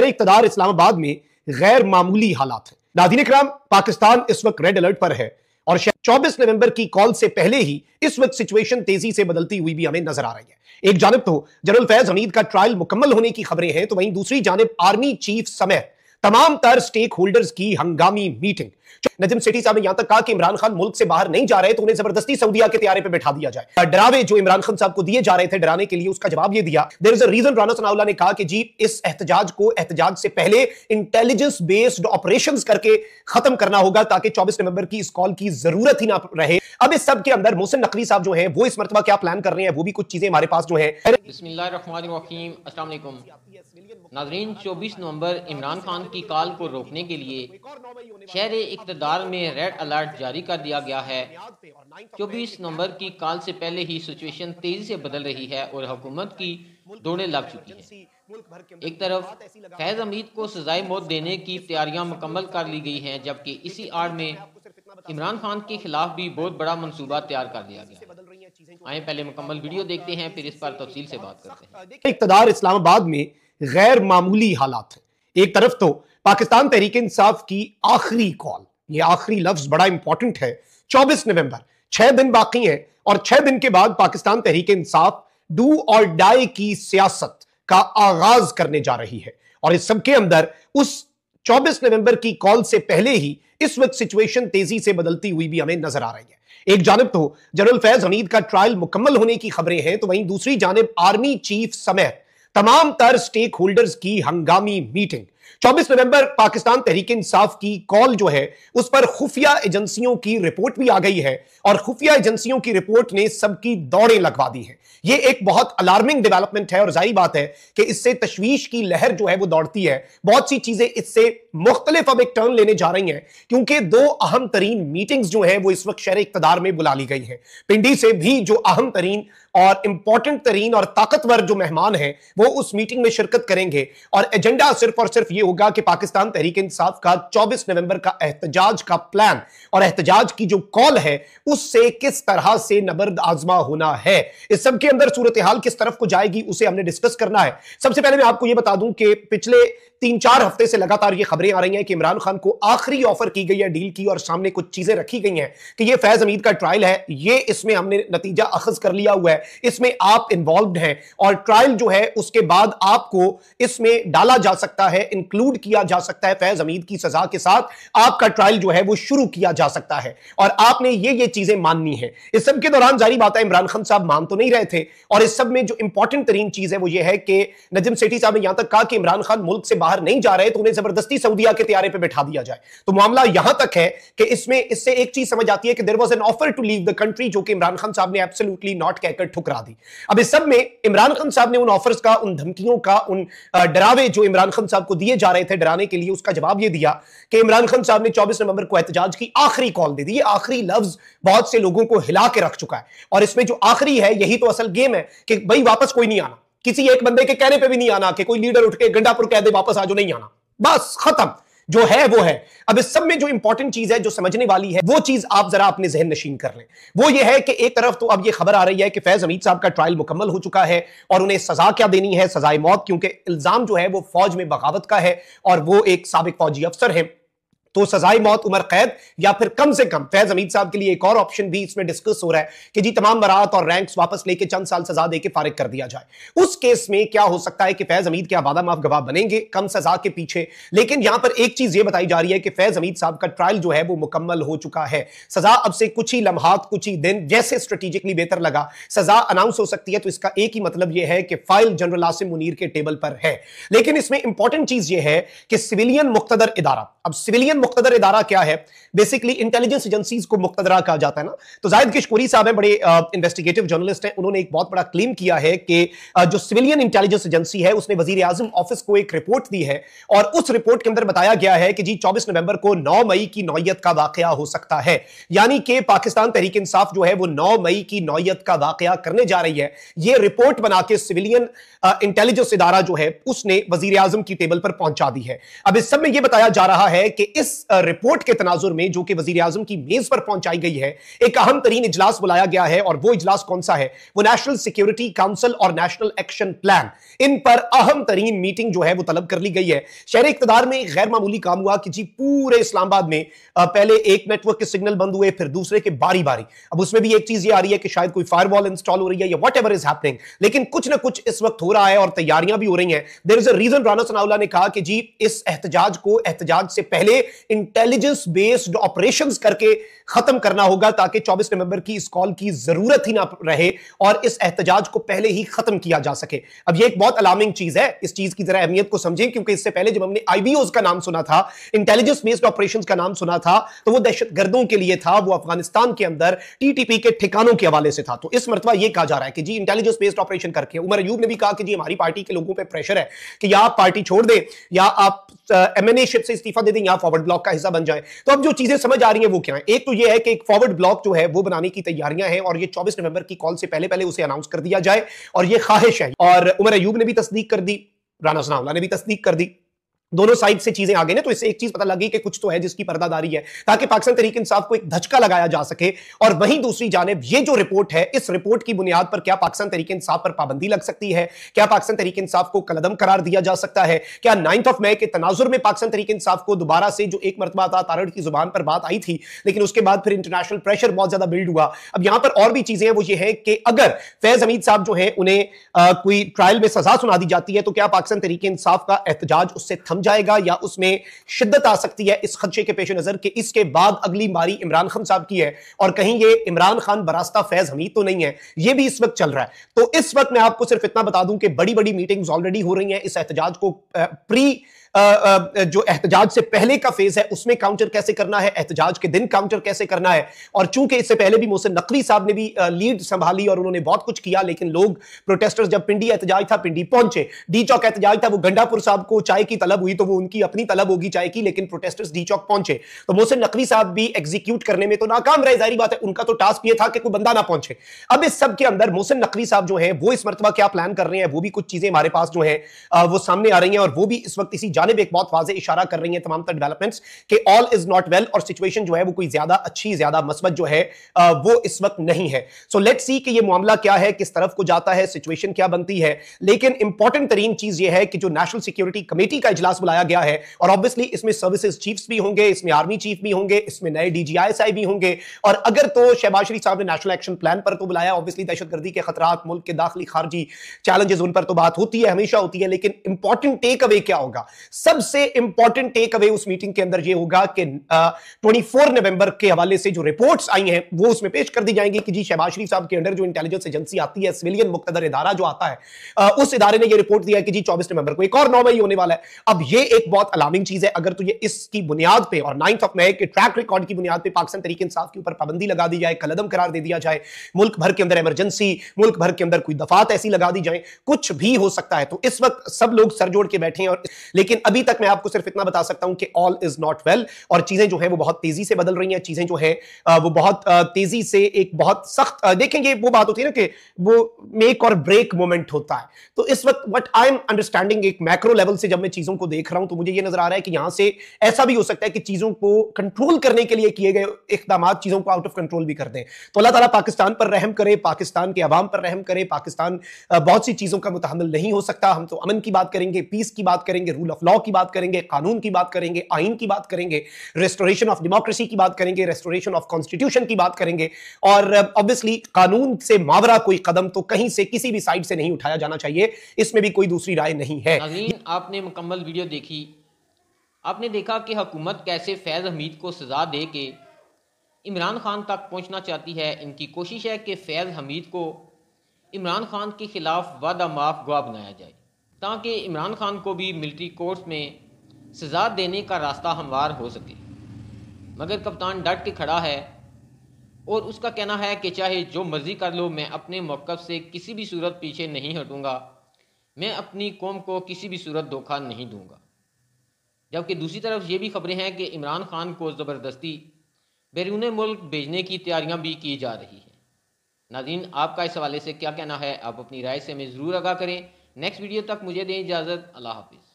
जहर इकतदार इस्लामाबाद में गैर मामूली हालात है नादिन कराम पाकिस्तान इस वक्त रेड अलर्ट पर है और चौबीस नवंबर की कॉल से पहले ही इस वक्त सिचुएशन तेजी से बदलती हुई भी हमें नजर आ रही है एक जानब तो जनरल फैज हमीद का ट्रायल मुकम्मल होने की खबरें हैं तो वहीं दूसरी जानब आर्मी चीफ समेत तमाम तर स्टेक होल्डर्स की हंगामी मीटिंग नजम सेठी साहब ने यहां तक कहा कि इमरान खान मुल्क से बाहर नहीं जा रहे तो उन्हें जबरदस्ती सऊदीया के तैयारे पे बैठा दिया जाए डरावे जो इमरान खान साहब को दिए जा रहे थे डराने के लिए उसका जवाब यह दिया there is a reason Rana Sanaullah ने कहा कि जी इस एहतजाज को एहतजाज से पहले इंटेलिजेंस बेस्ड ऑपरेशन करके खत्म करना होगा ताकि चौबीस नवंबर की इस कॉल की जरूरत ही ना रहे अब इस सब के अंदर मोहसिन नकवी साहब जो है वो इस मरतबा क्या प्लान कर रहे हैं वो भी कुछ चीजें हमारे पास जो है नाजरीन चौबीस नवंबर इमरान खान की काल को रोकने के लिए शहर इकतदार में रेड अलर्ट जारी कर दिया गया है चौबीस नवंबर की काल से पहले ही सिचुएशन तेजी से बदल रही है और हुकूमत की दौड़े लग चुकी है एक तरफ फैज अमीद को सजाए मौत देने की तैयारियां मुकम्मल कर ली गई हैं जबकि इसी आड़ में इमरान खान के खिलाफ भी बहुत बड़ा मंसूबा तैयार कर दिया गया आए पहले मुकम्मल वीडियो देखते हैं फिर इस पर तफसील से बात करते हैं इकतदार इस्लामाबाद में गैर मामूली हालात हैं एक तरफ तो पाकिस्तान तहरीक इंसाफ की आखिरी कॉल ये आखिरी लफ्ज बड़ा इंपॉर्टेंट है 24 नवंबर छह दिन बाकी है और छह दिन के बाद पाकिस्तान तहरीक इंसाफ डू और डाई की सियासत का आगाज करने जा रही है और इस सबके अंदर उस 24 नवंबर की कॉल से पहले ही इस वक्त सिचुएशन तेजी से बदलती हुई भी हमें नजर आ रही है एक जानब तो जनरल फैज हमीद का ट्रायल मुकम्मल होने की खबरें हैं तो वहीं दूसरी जानब आर्मी चीफ समेत तमाम तर स्टेक होल्डर्स की हंगामी मीटिंग 24 नवंबर पाकिस्तान तहरीक इंसाफ की कॉल जो है उस पर खुफिया एजेंसियों की रिपोर्ट भी आ गई है और खुफिया एजेंसियों की रिपोर्ट ने सबकी दौड़ें लगवा दी हैं यह एक बहुत अलार्मिंग डेवलपमेंट है और जाहिर बात है कि इससे तशवीश की लहर जो है वो दौड़ती है बहुत सी चीजें इससे मुख्तलिफ अब एक टर्न लेने जा रही हैं क्योंकि दो अहम तरीन मीटिंग्स जो हैं वो इस वक्त शहर इकतदार में बुला ली गई हैं पिंडी से भी जो अहम तरीन और इंपॉर्टेंट तरीन और ताकतवर जो मेहमान हैं वो उस मीटिंग में शिरकत करेंगे और एजेंडा सिर्फ और सिर्फ ये होगा कि पाकिस्तान तहरीक इंसाफ का 24 नवंबर का एहतजाज का प्लान और एहतजाज की जो कॉल है उससे किस तरह से नबर्द आजमा होना है इस सबके अंदर सूरत हाल किस तरफ को जाएगी उसे हमने डिस्कस करना है सबसे पहले मैं आपको यह बता दूं कि पिछले तीन चार हफ्ते से लगातार यह खबर खबरें आ रही हैं कि इमरान खान को आखिरी ऑफर की गई है डील की और सामने कुछ चीजें रखी गई हैं कि ये फैज अमीद का ट्रायल है ये इसमें हमने नतीजा अखज कर लिया हुआ है इसमें आप इन्वॉल्व हैं और ट्रायल जो है उसके बाद आपको इसमें डाला जा सकता है इंक्लूड किया जा सकता है फैज अमीद की सजा के साथ आपका ट्रायल जो है वो शुरू किया जा सकता है और आपने ये ये चीजें माननी है इस सब के दौरान जारी बात है इमरान खान साहब मान तो नहीं रहे थे और इस सब में जो इंपॉर्टेंट तरीन चीज है वो ये है कि नजम सेठी साहब ने यहां तक कहा कि इमरान खान मुल्क से बाहर नहीं जा रहे तो उन्हें जबरदस्ती सऊदिया के तैयारे पे बैठा दिया जाए तो मामला यहां तक है कि इसमें इससे एक चीज समझ आती है कि there was an offer to leave the country जो कि इमरान खान साहब ने एब्सोल्यूटली नॉट कहकर ठुकरा दी अब इस सब में इमरान खान साहब ने उन ऑफर्स का उन धमकियों का उन डरावे जो इमरान खान साहब को दिए जा रहे थे डराने के लिए उसका जवाब यह दिया कि इमरान खान साहब ने चौबीस नवंबर को एहतजाज की आखिरी कॉल दे दी ये आखिरी लफ्ज बहुत से लोगों को हिला के रख चुका है और इसमें जो आखिरी है यही तो असल गेम है कि भाई वापस कोई नहीं आना किसी एक बंदे के कहने पे भी नहीं आना कि कोई लीडर उठ के गंडापुर कह दे वापस आज नहीं आना बस खत्म जो है वो है अब इस सब में जो इंपॉर्टेंट चीज है जो समझने वाली है वो चीज आप जरा अपने जहन नशीन कर लें वो ये है कि एक तरफ तो अब ये खबर आ रही है कि फैज अमीद साहब का ट्रायल मुकम्मल हो चुका है और उन्हें सजा क्या देनी है सजाए मौत क्योंकि इल्जाम जो है वो फौज में बगावत का है और वो एक सबक फौजी अफसर है तो सजाई मौत उम्र कैद या फिर कम से कम फैज अमीद साहब के लिए एक और ऑप्शन भी इसमें डिस्कस हो रहा है कि जी तमाम बरात और रैंक्स वापस लेके चंद साल सजा दे के फारिग कर दिया जाए उस केस में क्या हो सकता है कि फैज अमीद के आबादा माफ गवाह बनेंगे कम सजा के पीछे लेकिन यहां पर एक चीज ये बताई जा रही है कि फैज अमीद साहब का ट्रायल जो है वो मुकम्मल हो चुका है सजा अब से कुछ ही लम्हात कुछ ही दिन जैसे स्ट्रेटेजिकली बेहतर लगा सजा अनाउंस हो सकती है तो इसका एक ही मतलब यह है कि फाइल जनरल आसिम मुनीर के टेबल पर है लेकिन इसमें इंपॉर्टेंट चीज यह है कि सिविलियन मुख्तर इदारा अब सिविलियन मुख्तर इदारा क्या है बेसिकली इंटेलिजेंस एजेंसी को मुख्तरा कहा जाता है ना तो जाहिद किशकुरी साहब है बड़े इन्वेस्टिगेटिव जर्नलिस्ट हैं उन्होंने एक बहुत बड़ा क्लेम किया है कि जो सिविलियन इंटेलिजेंस एजेंसी है उसने वजीर आजम ऑफिस को एक रिपोर्ट दी है और उस रिपोर्ट के अंदर बताया गया है कि जी चौबीस नवंबर को नौ मई की नौयत का वाकया हो सकता है यानी कि पाकिस्तान तहरीक इंसाफ जो है वो नौ मई की नौयत का वाकया करने जा रही है ये रिपोर्ट बना के सिविलियन इंटेलिजेंस इदारा जो है उसने वजीर आजम की टेबल पर पहुंचा दी है अब इस सब में यह बताया जा रहा है कि इस इस रिपोर्ट के तनाजुर में जो कि वजीर आजम की मेज पर पहुंचाई गई है एक अहम तरीन इजलास बुलाया गया है और वो इजलास कौन सा है वो नेशनल सिक्योरिटी काउंसिल और नेशनल एक्शन प्लान इन पर अहम तरीन मीटिंग जो है वो तलब कर ली गई है शहर इकतदार में गैर मामूली काम हुआ कि जी पूरे इस्लामाबाद में पहले एक नेटवर्क के सिग्नल बंद हुए फिर दूसरे के बारी बारी अब उसमें भी एक चीज ये आ रही है कि शायद कोई फायर इंस्टॉल हो रही है या वट इज हैपनिंग लेकिन कुछ ना कुछ इस वक्त हो रहा है और तैयारियां भी हो रही हैं there is a reason Rana Sanaullah ने कहा कि जी इस एहतजाज को एहतजाज से पहले इंटेलिजेंस बेस्ड ऑपरेशंस करके खत्म करना होगा ताकि 24 नवंबर की इस कॉल की जरूरत ही ना रहे और इस एहतजाज को पहले ही खत्म किया जा सके अब ये एक बहुत अलार्मिंग चीज है इस चीज की जरा अहमियत को समझें क्योंकि इससे पहले जब हमने आईबीओज का नाम सुना था इंटेलिजेंस बेस्ड ऑपरेशन का नाम सुना था तो वो दहशतगर्दों के लिए था वो अफगानिस्तान के अंदर टीटीपी के ठिकानों के हवाले से था तो इस मरतबा यह कहा जा रहा है कि जी इंटेलिजेंस बेस्ड ऑपरेशन करके उमर अयूब ने भी कहा कि जी हमारी पार्टी के लोगों पर प्रेशर है कि या आप पार्टी छोड़ दें या आप एम एन एमएनएशिप से इस्तीफा दे दें या फॉरवर्ड ब्लॉक का हिस्सा बन जाए तो अब जो चीजें समझ आ रही है वो क्या है एक तो यह है कि एक फॉरवर्ड ब्लॉक जो है वो बनाने की तैयारियां हैं और ये 24 नवंबर की कॉल से पहले पहले उसे अनाउंस कर दिया जाए और ये ख्वाहिश है और उमर अयूब ने भी तस्दीक कर दी राना सनावला ने भी तस्दीक कर दी दोनों साइड से चीजें आ गई ना तो इससे एक चीज पता लगी कि कुछ तो है जिसकी पर्दादारी है ताकि पाकिस्तान तरीके इंसाफ को एक धचका लगाया जा सके और वहीं दूसरी जानब ये जो रिपोर्ट है इस रिपोर्ट की बुनियाद पर क्या पाकिस्तान तरीके इंसाफ पर पाबंदी लग सकती है क्या पाकिस्तान तरीके इंसाफ को कलदम करार दिया जा सकता है क्या नाइन्थ ऑफ मई के तनाजुर में पाकिस्तान तरीके इंसाफ को दोबारा से जो एक मरतबा तारड़ की जुबान पर बात आई थी लेकिन उसके बाद फिर इंटरनेशनल प्रेशर बहुत ज्यादा बिल्ड हुआ अब यहां पर और भी चीजें हैं वो ये है कि अगर फैज हमीद साहब जो है उन्हें कोई ट्रायल में सजा सुना दी जाती है तो क्या पाकिस्तान तरीके इंसाफ का एहतजाज उससे थम जाएगा या उसमें शिद्दत आ सकती है इस खदशे के पेश नजर कि इसके बाद अगली मारी इमरान खान साहब की है और कहीं ये इमरान खान बरास्ता फैज हमीद तो नहीं है ये भी इस वक्त चल रहा है तो इस वक्त मैं आपको सिर्फ इतना बता दूं कि बड़ी बड़ी मीटिंग्स ऑलरेडी हो रही हैं इस एहतजाज को प्री जो एहतजाज से पहले का फेज है उसमें काउंटर कैसे करना है एहतजाज के दिन काउंटर कैसे करना है और चूंकि इससे पहले भी मोहसिन नकवी साहब ने भी लीड संभाली और उन्होंने बहुत कुछ किया लेकिन लोग प्रोटेस्टर्स जब पिंडी एहतजाज था पिंडी पहुंचे डी चौक एहतजाज था वो गंडापुर साहब को चाय की तलब हुई हुई तो वो उनकी अपनी तलब होगी चाय की लेकिन प्रोटेस्टर्स डी चौक पहुंचे तो मोहसिन नकवी साहब भी एग्जीक्यूट करने में तो नाकाम रहे जारी बात है उनका तो टास्क ये था कि कोई बंदा ना पहुंचे अब इस सब के अंदर मोहसिन नकवी साहब जो है वो इस मरतबा क्या प्लान कर रहे हैं वो भी कुछ चीजें हमारे पास जो है वो सामने आ रही है और वो भी इस वक्त इसी जानब एक बहुत वाजे इशारा कर रही है तमाम तर डेवलपमेंट्स के ऑल इज नॉट वेल और सिचुएशन जो है वो कोई ज्यादा अच्छी ज्यादा मस्बत जो है वो इस वक्त नहीं है सो लेट सी कि ये मामला क्या है किस तरफ को जाता है सिचुएशन क्या बनती है लेकिन इंपॉर्टेंट तरीन चीज ये है कि जो नेशनल सिक्योरिटी कमेटी का इजलास बुलाया गया है और ऑब्वियसली इसमें सर्विसेज चीफ्स भी होंगे इसमें आर्मी चीफ भी होंगे इसमें नए डीजीआईएसआई भी होंगे और अगर तो शहबाज शरीफ साहब ने नेशनल एक्शन प्लान पर तो बुलाया ऑब्वियसली दहशतगर्दी के खतरात मुल्क के दाखिली खारजी चैलेंजेस उन पर तो बात होती है हमेशा होती है लेकिन इंपॉर्टेंट टेक अवे क्या होगा सबसे इंपॉर्टेंट टेक अवे उस मीटिंग के अंदर यह होगा कि ट्वेंटी नवंबर के हवाले से जो रिपोर्ट्स आई हैं वो उसमें पेश कर दी जाएंगी कि जी शहबाज शरीफ साहब के अंदर जो इंटेलिजेंस एजेंसी आती है सिविलियन मुख्तर इदारा जो आता है उस इदारे ने यह रिपोर्ट दिया कि जी चौबीस नवंबर को एक और नौ मई होने वाला है अब ये एक बहुत अलार्मिंग चीज है अगर तो ये इसकी बुनियाद पे और नाइन्थ ऑफ मई के ट्रैक रिकॉर्ड की बुनियाद पे पाकिस्तान तरीके इंसाफ के ऊपर पाबंदी लगा दी जाए कलदम करार दे दिया जाए मुल्क भर के अंदर इमरजेंसी मुल्क भर के अंदर कोई दफात ऐसी लगा दी जाए कुछ भी हो सकता है तो इस वक्त सब लोग सर जोड़ के बैठे हैं और लेकिन अभी तक मैं आपको सिर्फ इतना बता सकता हूं कि ऑल इज नॉट वेल और चीजें जो है वो बहुत तेजी से बदल रही हैं चीजें जो है वो बहुत तेजी से एक बहुत सख्त देखेंगे वो बात होती है ना कि वो मेक और ब्रेक मोमेंट होता है तो इस वक्त वट आई एम अंडरस्टैंडिंग एक मैक्रो लेवल से जब मैं चीजों को देख रहा हूं तो मुझे ये नजर आ रहा है कि यहां से ऐसा भी हो सकता है कि चीजों को कंट्रोल करने के लिए किए गए इकदाम चीजों को आउट ऑफ कंट्रोल भी कर दें तो अल्लाह ताला पाकिस्तान पर रहम करे पाकिस्तान के अवाम पर रहम करे पाकिस्तान बहुत सी चीजों का मुतहमल नहीं हो सकता हम तो अमन की बात करेंगे पीस की बात करेंगे रूल ऑफ लॉ की बात करेंगे कानून की बात करेंगे आइन की बात करेंगे रेस्टोरेशन ऑफ डेमोक्रेसी की बात करेंगे रेस्टोरेशन ऑफ कॉन्स्टिट्यूशन की बात करेंगे और ऑब्वियसली कानून से मावरा कोई कदम तो कहीं से किसी भी साइड से नहीं उठाया जाना चाहिए इसमें भी कोई दूसरी राय नहीं है आपने मुकम्मल वीडियो वीडियो देखी आपने देखा कि हुकूमत कैसे फैज़ हमीद को सज़ा दे के इमरान खान तक पहुंचना चाहती है इनकी कोशिश है कि फैज़ हमीद को इमरान खान के ख़िलाफ़ वादा माफ गवा बनाया जाए ताकि इमरान खान को भी मिलिट्री कोर्ट में सज़ा देने का रास्ता हमवार हो सके मगर कप्तान डट के खड़ा है और उसका कहना है कि चाहे जो मर्ज़ी कर लो मैं अपने मौक़ से किसी भी सूरत पीछे नहीं हटूँगा मैं अपनी कौम को किसी भी सूरत धोखा नहीं दूंगा जबकि दूसरी तरफ ये भी खबरें हैं कि इमरान खान को ज़बरदस्ती बैरून मुल्क भेजने की तैयारियां भी की जा रही हैं नाजीन आपका इस हवाले से क्या कहना है आप अपनी राय से हमें ज़रूर आगा करें नेक्स्ट वीडियो तक मुझे दें इजाज़त अल्लाह हाफिज़